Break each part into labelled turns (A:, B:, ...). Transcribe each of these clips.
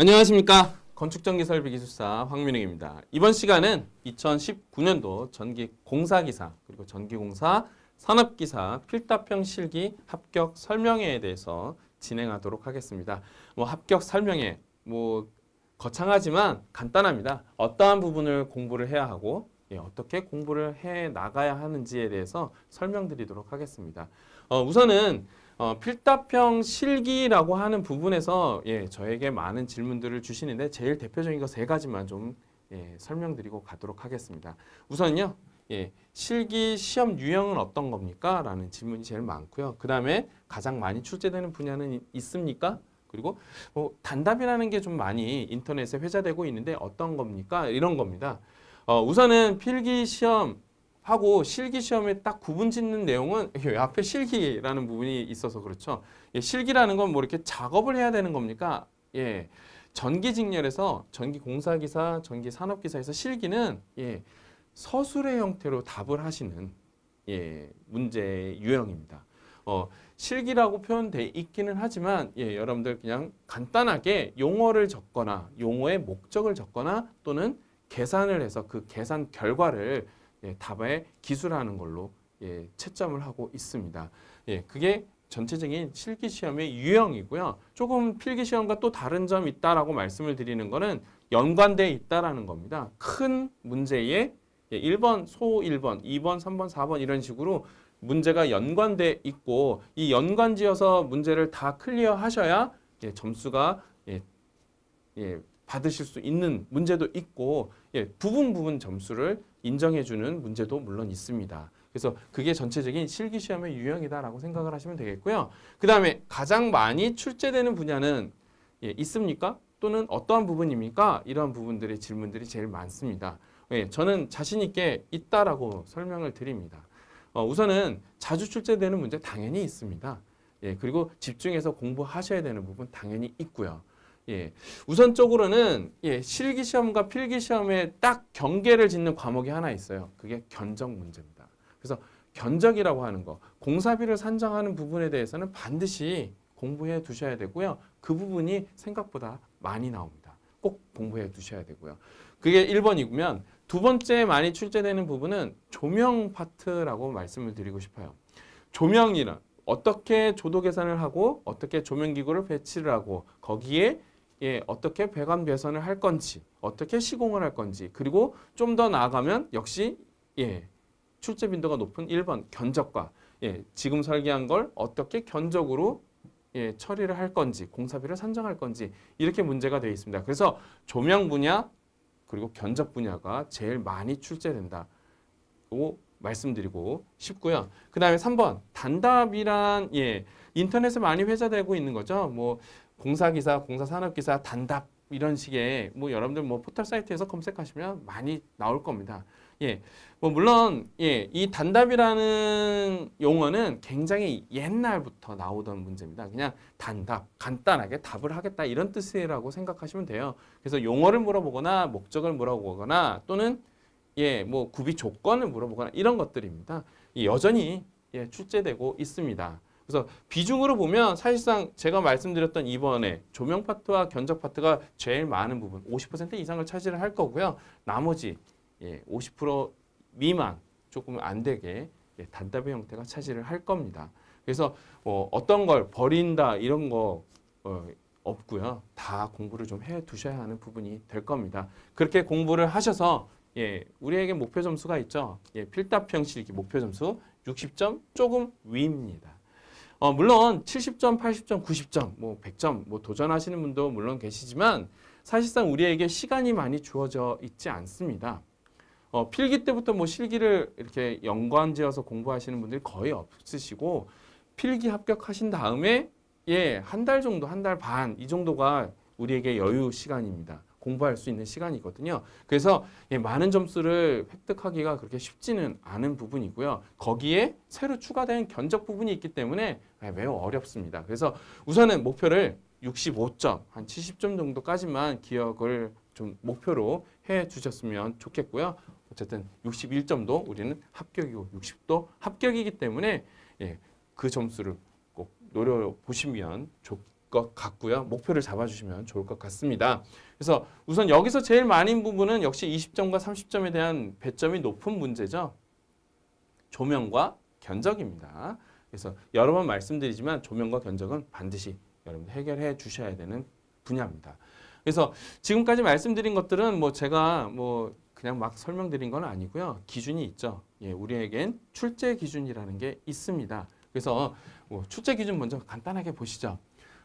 A: 안녕하십니까 건축전기설비기술사 황민욱입니다. 이번 시간은 2019년도 전기공사기사 그리고 전기공사 산업기사 필답형 실기 합격 설명회에 대해서 진행하도록 하겠습니다. 뭐 합격 설명회 뭐 거창하지만 간단합니다. 어떠한 부분을 공부를 해야 하고 예, 어떻게 공부를 해 나가야 하는지에 대해서 설명드리도록 하겠습니다. 어, 우선은 어, 필답형 실기라고 하는 부분에서 예, 저에게 많은 질문들을 주시는데 제일 대표적인 거 세 가지만 좀 예, 설명드리고 가도록 하겠습니다. 우선요. 예, 실기 시험 유형은 어떤 겁니까? 라는 질문이 제일 많고요. 그 다음에 가장 많이 출제되는 분야는 있습니까? 그리고 뭐 단답이라는 게 좀 많이 인터넷에 회자되고 있는데 어떤 겁니까? 이런 겁니다. 어, 우선은 필기 시험 하고 실기 시험에 딱 구분 짓는 내용은 앞에 실기라는 부분이 있어서 그렇죠. 예, 실기라는 건 뭐 이렇게 작업을 해야 되는 겁니까? 예. 전기 직렬에서 전기 공사기사, 전기 산업기사에서 실기는 예, 서술의 형태로 답을 하시는 예, 문제 유형입니다. 어, 실기라고 표현돼 있기는 하지만 예, 여러분들 그냥 간단하게 용어를 적거나 용어의 목적을 적거나 또는 계산을 해서 그 계산 결과를 예, 다의 기술하는 걸로 예, 채점을 하고 있습니다. 예, 그게 전체적인 실기 시험의 유형이고요. 조금 필기 시험과 또 다른 점이 있다라고 말씀을 드리는 것은 연관돼 있다라는 겁니다. 큰 문제에 1번, 예, 소 1번, 2번, 3번, 4번 이런 식으로 문제가 연관돼 있고 이 연관지어서 문제를 다 클리어하셔야 예, 점수가 예, 받으실 수 있는 문제도 있고 부분 부분 점수를 인정해주는 문제도 물론 있습니다. 그래서 그게 전체적인 실기시험의 유형이다라고 생각을 하시면 되겠고요. 그 다음에 가장 많이 출제되는 분야는 예, 있습니까? 또는 어떠한 부분입니까? 이러 부분들의 질문들이 제일 많습니다. 예, 저는 자신 있게 있다라고 설명을 드립니다. 어, 우선은 자주 출제되는 문제 당연히 있습니다. 예, 그리고 집중해서 공부하셔야 되는 부분 당연히 있고요. 예. 우선적으로는 예, 실기 시험과 필기 시험에 딱 경계를 짓는 과목이 하나 있어요. 그게 견적 문제입니다. 그래서 견적이라고 하는 거, 공사비를 산정하는 부분에 대해서는 반드시 공부해 두셔야 되고요. 그 부분이 생각보다 많이 나옵니다. 꼭 공부해 두셔야 되고요. 그게 1번이면 두 번째 많이 출제되는 부분은 조명 파트라고 말씀을 드리고 싶어요. 조명이란 어떻게 조도 계산을 하고 어떻게 조명기구를 배치를 하고 거기에 예, 어떻게 배관 배선을 할 건지, 어떻게 시공을 할 건지, 그리고 좀 더 나아가면 역시 예, 출제 빈도가 높은 1번 견적과 예, 지금 설계한 걸 어떻게 견적으로 예, 처리를 할 건지, 공사비를 산정할 건지 이렇게 문제가 되어 있습니다. 그래서 조명 분야 그리고 견적 분야가 제일 많이 출제된다고 말씀드리고 싶고요. 그 다음에 3번 단답이란 예, 인터넷에 많이 회자되고 있는 거죠. 뭐 공사기사, 공사산업기사, 단답 이런 식의 뭐 여러분들 뭐 포털 사이트에서 검색하시면 많이 나올 겁니다. 예. 뭐 물론 예, 이 단답이라는 용어는 굉장히 옛날부터 나오던 문제입니다. 그냥 단답, 간단하게 답을 하겠다 이런 뜻이라고 생각하시면 돼요. 그래서 용어를 물어보거나 목적을 물어보거나 또는 예, 뭐 구비 조건을 물어보거나 이런 것들입니다. 예, 여전히 예, 출제되고 있습니다. 그래서 비중으로 보면 사실상 제가 말씀드렸던 이번에 조명 파트와 견적 파트가 제일 많은 부분 50% 이상을 차지를 할 거고요. 나머지 예, 50% 미만 조금 안 되게 예, 단답의 형태가 차지를 할 겁니다. 그래서 뭐 어떤 걸 버린다 이런 거 어, 없고요. 다 공부를 좀 해 두셔야 하는 부분이 될 겁니다. 그렇게 공부를 하셔서 예, 우리에게 목표 점수가 있죠. 예, 필답 형식이 목표 점수 60점 조금 위입니다. 어, 물론 70점, 80점, 90점, 뭐 100점 뭐 도전하시는 분도 물론 계시지만 사실상 우리에게 시간이 많이 주어져 있지 않습니다. 어, 필기 때부터 뭐 실기를 이렇게 연관지어서 공부하시는 분들이 거의 없으시고 필기 합격하신 다음에 예, 한 달 정도, 한 달 반 이 정도가 우리에게 여유 시간입니다. 공부할 수 있는 시간이거든요. 그래서 예, 많은 점수를 획득하기가 그렇게 쉽지는 않은 부분이고요. 거기에 새로 추가된 견적 부분이 있기 때문에 예, 매우 어렵습니다. 그래서 우선은 목표를 65점, 한 70점 정도까지만 기억을 좀 목표로 해 주셨으면 좋겠고요. 어쨌든 61점도 우리는 합격이고 60도 합격이기 때문에 예, 그 점수를 꼭 노려보시면 좋것 같고요. 목표를 잡아주시면 좋을 것 같습니다. 그래서 우선 여기서 제일 많은 부분은 역시 20점과 30점에 대한 배점이 높은 문제죠. 조명과 견적입니다. 그래서 여러 번 말씀드리지만 조명과 견적은 반드시 여러분들 해결해 주셔야 되는 분야입니다. 그래서 지금까지 말씀드린 것들은 뭐 제가 뭐 그냥 막 설명드린 건 아니고요. 기준이 있죠. 예, 우리에겐 출제 기준이라는 게 있습니다. 그래서 뭐 출제 기준 먼저 간단하게 보시죠.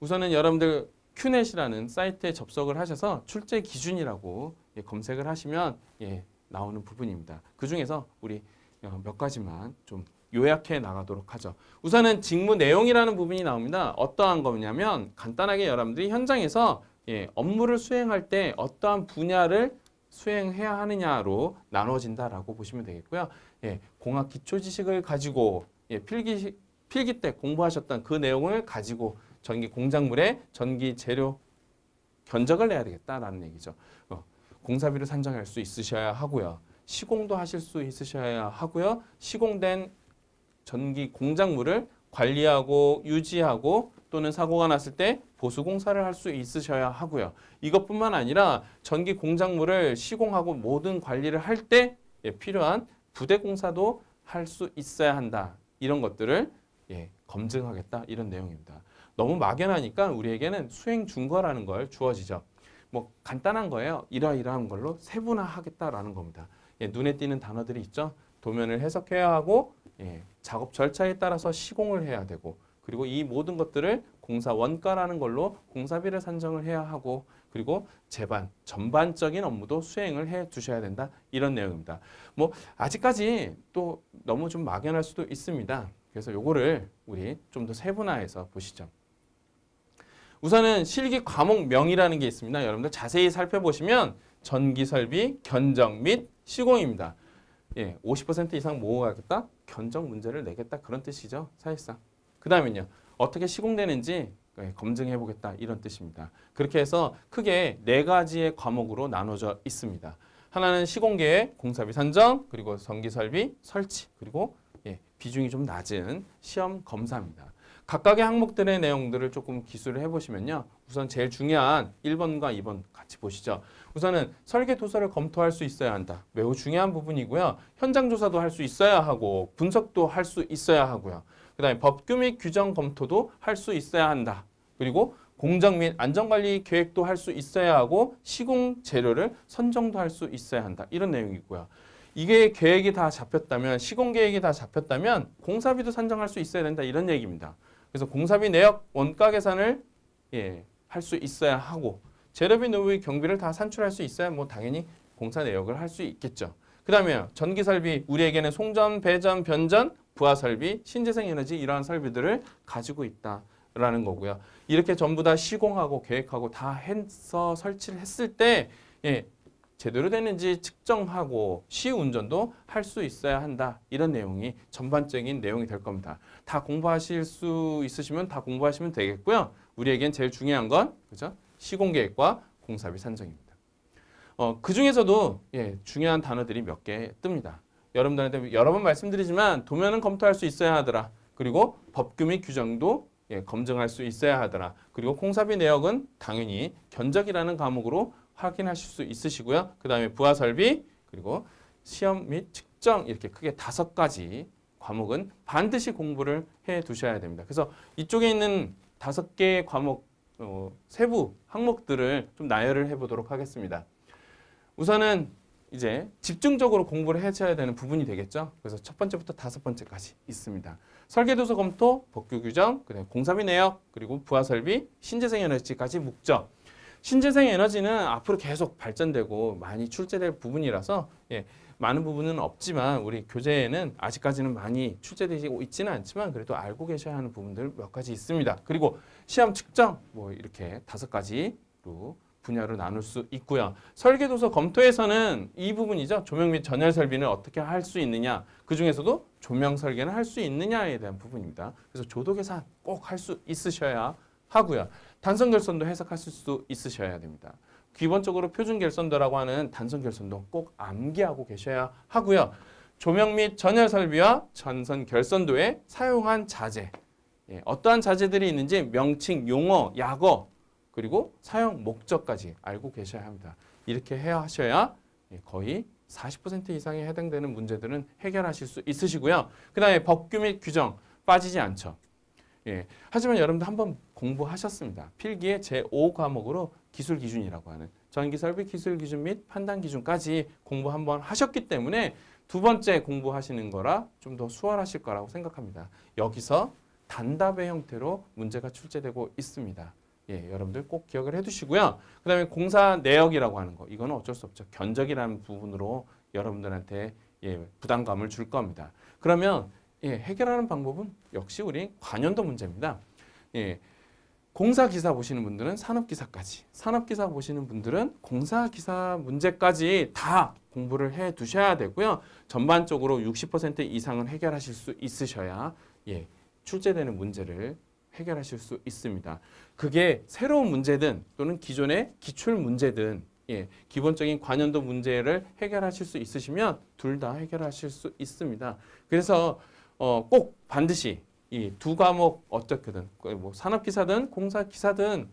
A: 우선은 여러분들 큐넷이라는 사이트에 접속을 하셔서 출제 기준이라고 예, 검색을 하시면 예, 나오는 부분입니다. 그 중에서 우리 어, 몇 가지만 좀 요약해 나가도록 하죠. 우선은 직무 내용이라는 부분이 나옵니다. 어떠한 거냐면 간단하게 여러분들이 현장에서 예, 업무를 수행할 때 어떠한 분야를 수행해야 하느냐로 나눠진다라고 보시면 되겠고요. 예, 공학 기초 지식을 가지고 예, 필기 필기 때 공부하셨던 그 내용을 가지고 전기 공작물의 전기 재료 견적을 내야 되겠다라는 얘기죠. 어, 공사비를 산정할 수 있으셔야 하고요. 시공도 하실 수 있으셔야 하고요. 시공된 전기 공작물을 관리하고 유지하고 또는 사고가 났을 때 보수 공사를 할 수 있으셔야 하고요. 이것뿐만 아니라 전기 공작물을 시공하고 모든 관리를 할때 예, 필요한 부대 공사도 할 수 있어야 한다. 이런 것들을 예, 검증하겠다 이런 내용입니다. 너무 막연하니까 우리에게는 수행 준거라는 걸 주어지죠. 뭐 간단한 거예요. 이러이러한 걸로 세분화하겠다라는 겁니다. 예, 눈에 띄는 단어들이 있죠. 도면을 해석해야 하고 예, 작업 절차에 따라서 시공을 해야 되고 그리고 이 모든 것들을 공사 원가라는 걸로 공사비를 산정을 해야 하고 그리고 재반, 전반적인 업무도 수행을 해 주셔야 된다. 이런 내용입니다. 뭐 아직까지 또 너무 좀 막연할 수도 있습니다. 그래서 요거를 우리 좀 더 세분화해서 보시죠. 우선은 실기 과목명이라는 게 있습니다. 여러분들 자세히 살펴보시면 전기설비, 견적 및 시공입니다. 예, 50% 이상 모호하겠다, 견적 문제를 내겠다 그런 뜻이죠. 사실상. 그 다음은요. 어떻게 시공되는지 예, 검증해 보겠다 이런 뜻입니다. 그렇게 해서 크게 네 가지의 과목으로 나눠져 있습니다. 하나는 시공계획, 공사비 산정, 그리고 전기설비 설치, 그리고 예, 비중이 좀 낮은 시험 검사입니다. 각각의 항목들의 내용들을 조금 기술을 해보시면요. 우선 제일 중요한 1번과 2번 같이 보시죠. 우선은 설계 도서를 검토할 수 있어야 한다. 매우 중요한 부분이고요. 현장 조사도 할 수 있어야 하고 분석도 할 수 있어야 하고요. 그 다음에 법규 및 규정 검토도 할 수 있어야 한다. 그리고 공정 및 안전관리 계획도 할 수 있어야 하고 시공 재료를 선정도 할 수 있어야 한다. 이런 내용이고요. 이게 계획이 다 잡혔다면 시공 계획이 다 잡혔다면 공사비도 산정할 수 있어야 된다 이런 얘기입니다. 그래서 공사비 내역 원가 계산을 예, 할수 있어야 하고 재료비 노의 경비를 다 산출할 수 있어야 뭐 당연히 공사 내역을 할 수 있겠죠. 그 다음에 전기설비 우리에게는 송전, 배전, 변전, 부하설비, 신재생에너지 이러한 설비들을 가지고 있다라는 거고요. 이렇게 전부 다 시공하고 계획하고 다 해서 설치를 했을 때 예, 제대로 되는지 측정하고 시운전도 할 수 있어야 한다. 이런 내용이 전반적인 내용이 될 겁니다. 다 공부하실 수 있으시면 다 공부하시면 되겠고요. 우리에겐 제일 중요한 건 그죠? 시공계획과 공사비 산정입니다. 어, 그 중에서도 예, 중요한 단어들이 몇 개 뜹니다. 여러분들한테 뭐 여러 번 말씀드리지만 도면은 검토할 수 있어야 하더라. 그리고 법규 및 규정도 예, 검증할 수 있어야 하더라. 그리고 공사비 내역은 당연히 견적이라는 과목으로 확인하실 수 있으시고요. 그 다음에 부하 설비 그리고 시험 및 측정 이렇게 크게 다섯 가지 과목은 반드시 공부를 해 두셔야 됩니다. 그래서 이쪽에 있는 다섯 개의 과목 어, 세부 항목들을 좀 나열을 해보도록 하겠습니다. 우선은 이제 집중적으로 공부를 해줘야 되는 부분이 되겠죠. 그래서 첫 번째부터 다섯 번째까지 있습니다. 설계도서 검토, 법규 규정, 그다음 공사비 내역, 그리고 부하설비, 신재생에너지까지 목적. 신재생 에너지는 앞으로 계속 발전되고 많이 출제될 부분이라서 예, 많은 부분은 없지만 우리 교재에는 아직까지는 많이 출제되고 있지는 않지만 그래도 알고 계셔야 하는 부분들 몇 가지 있습니다. 그리고 시험 측정 뭐 이렇게 다섯 가지로 분야로 나눌 수 있고요. 설계도서 검토에서는 이 부분이죠. 조명 및 전열 설비는 어떻게 할 수 있느냐. 그중에서도 조명 설계는 할 수 있느냐에 대한 부분입니다. 그래서 조도 계산 꼭 할 수 있으셔야 하고요. 단선 결선도 해석하실 수 있으셔야 됩니다. 기본적으로 표준 결선도라고 하는 단선 결선도 꼭 암기하고 계셔야 하고요. 조명 및 전열 설비와 전선 결선도에 사용한 자재 예, 어떠한 자재들이 있는지 명칭, 용어, 약어 그리고 사용 목적까지 알고 계셔야 합니다. 이렇게 해야 하셔야 예, 거의 40% 이상에 해당되는 문제들은 해결하실 수 있으시고요. 그 다음에 법규 및 규정 빠지지 않죠. 예. 하지만 여러분들 한번 공부하셨습니다. 필기의 제5과목으로 기술 기준이라고 하는 전기 설비 기술 기준 및 판단 기준까지 공부 한번 하셨기 때문에 두 번째 공부하시는 거라 좀 더 수월하실 거라고 생각합니다. 여기서 단답의 형태로 문제가 출제되고 있습니다. 예, 여러분들 꼭 기억을 해두시고요. 그 다음에 공사 내역이라고 하는 거. 이거는 어쩔 수 없죠. 견적이라는 부분으로 여러분들한테 예, 부담감을 줄 겁니다. 그러면 예, 해결하는 방법은 역시 우리 관연도 문제입니다. 예, 공사 기사 보시는 분들은 산업 기사까지, 산업 기사 보시는 분들은 공사 기사 문제까지 다 공부를 해 두셔야 되고요. 전반적으로 60% 이상은 해결하실 수 있으셔야 예, 출제되는 문제를 해결하실 수 있습니다. 그게 새로운 문제든 또는 기존의 기출 문제든 예, 기본적인 관연도 문제를 해결하실 수 있으시면 둘 다 해결하실 수 있습니다. 그래서 어, 꼭 반드시 이 두 과목 어떻게든 뭐 산업 기사든 공사 기사든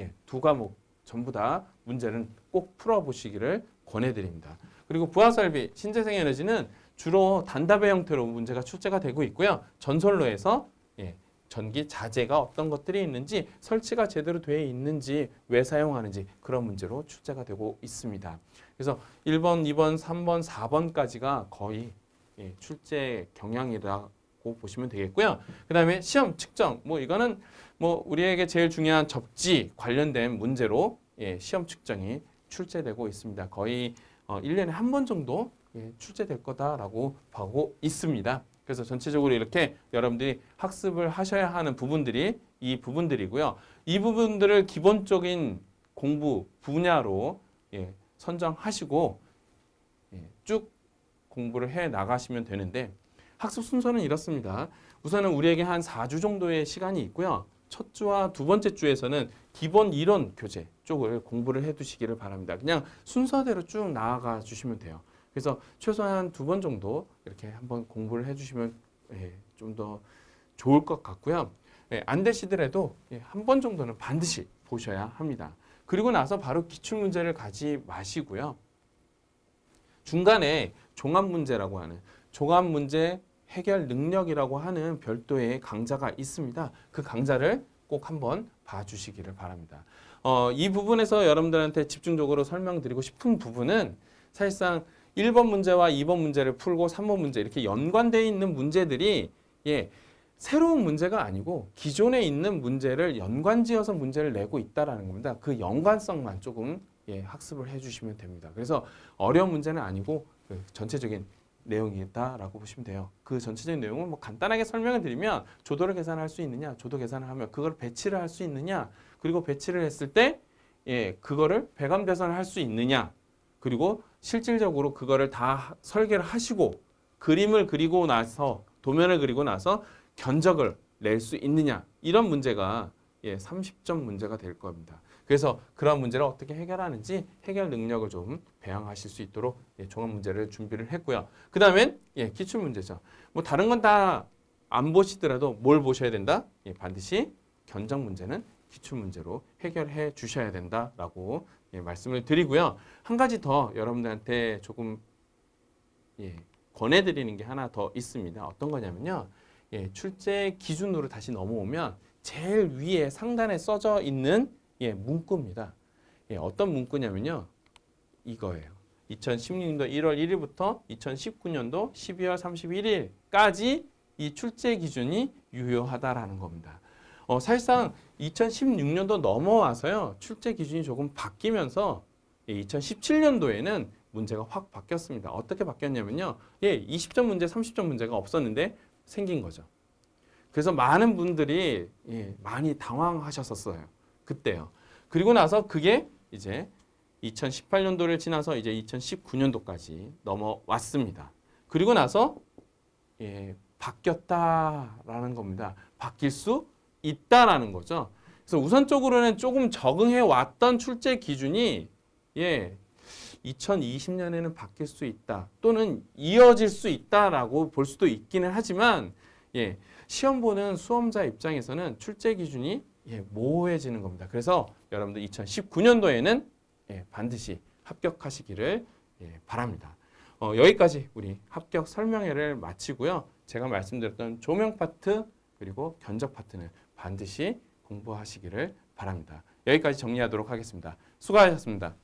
A: 예, 두 과목 전부 다 문제는 꼭 풀어보시기를 권해드립니다. 그리고 부하설비 신재생에너지는 주로 단답의 형태로 문제가 출제가 되고 있고요. 전설로에서 예, 전기 자재가 어떤 것들이 있는지 설치가 제대로 돼 있는지 왜 사용하는지 그런 문제로 출제가 되고 있습니다. 그래서 1번, 2번, 3번, 4번까지가 거의 예, 출제 경향이라고 보시면 되겠고요. 그 다음에 시험 측정, 뭐 이거는 뭐 우리에게 제일 중요한 접지 관련된 문제로 예, 시험 측정이 출제되고 있습니다. 거의 어, 1년에 한 번 정도 예, 출제될 거다라고 보고 있습니다. 그래서 전체적으로 이렇게 여러분들이 학습을 하셔야 하는 부분들이 이 부분들이고요. 이 부분들을 기본적인 공부 분야로 예, 선정하시고 예, 쭉 공부를 해 나가시면 되는데 학습 순서는 이렇습니다. 우선은 우리에게 한 4주 정도의 시간이 있고요. 첫 주와 두 번째 주에서는 기본 이론 교재 쪽을 공부를 해두시기를 바랍니다. 그냥 순서대로 쭉 나아가 주시면 돼요. 그래서 최소한 두 번 정도 이렇게 한번 공부를 해주시면 예, 좀더 좋을 것 같고요. 예, 안 되시더라도 예, 한번 정도는 반드시 보셔야 합니다. 그리고 나서 바로 기출문제를 가지 마시고요. 중간에 종합 문제라고 하는 종합 문제 해결 능력이라고 하는 별도의 강좌가 있습니다. 그 강좌를 꼭 한번 봐주시기를 바랍니다. 어, 이 부분에서 여러분들한테 집중적으로 설명드리고 싶은 부분은 사실상 1번 문제와 2번 문제를 풀고 3번 문제 이렇게 연관되어 있는 문제들이 예, 새로운 문제가 아니고 기존에 있는 문제를 연관지어서 문제를 내고 있다는 겁니다. 그 연관성만 조금 예, 학습을 해주시면 됩니다. 그래서 어려운 문제는 아니고 그 전체적인 내용이다라고 보시면 돼요. 그 전체적인 내용을뭐 간단하게 설명을 드리면 조도를 계산할 수 있느냐, 조도 계산을 하면 그걸 배치를 할 수 있느냐, 그리고 배치를 했을 때 예, 그거를 배감 배선을 할 수 있느냐, 그리고 실질적으로 그거를 다 설계를 하시고 그림을 그리고 나서 도면을 그리고 나서 견적을 낼 수 있느냐 이런 문제가 예, 30점 문제가 될 겁니다. 그래서 그러한 문제를 어떻게 해결하는지 해결 능력을 좀 배양하실 수 있도록 예, 종합 문제를 준비를 했고요. 그 다음엔 예, 기출 문제죠. 뭐 다른 건 다 안 보시더라도 뭘 보셔야 된다? 예, 반드시 견적 문제는 기출 문제로 해결해 주셔야 된다라고 예, 말씀을 드리고요. 한 가지 더 여러분들한테 조금 예, 권해드리는 게 하나 더 있습니다. 어떤 거냐면요. 예, 출제 기준으로 다시 넘어오면 제일 위에 상단에 써져 있는 예, 문구입니다. 예, 어떤 문구냐면요. 이거예요. 2016년도 1월 1일부터 2019년도 12월 31일까지 이 출제 기준이 유효하다라는 겁니다. 어, 사실상 2016년도 넘어와서요. 출제 기준이 조금 바뀌면서 2017년도에는 문제가 확 바뀌었습니다. 어떻게 바뀌었냐면요. 예, 20점 문제, 30점 문제가 없었는데 생긴 거죠. 그래서 많은 분들이 예, 많이 당황하셨었어요. 그때요. 그리고 나서 그게 이제 2018년도를 지나서 이제 2019년도까지 넘어왔습니다. 그리고 나서 예, 바뀌었다라는 겁니다. 바뀔 수 있다라는 거죠. 그래서 우선적으로는 조금 적응해 왔던 출제 기준이 예, 2020년에는 바뀔 수 있다 또는 이어질 수 있다라고 볼 수도 있기는 하지만 예, 시험 보는 수험자 입장에서는 출제 기준이 예, 모호해지는 겁니다. 그래서 여러분들 2019년도에는 예, 반드시 합격하시기를 예, 바랍니다. 어, 여기까지 우리 합격 설명회를 마치고요. 제가 말씀드렸던 조명 파트 그리고 견적 파트는 반드시 공부하시기를 바랍니다. 여기까지 정리하도록 하겠습니다. 수고하셨습니다.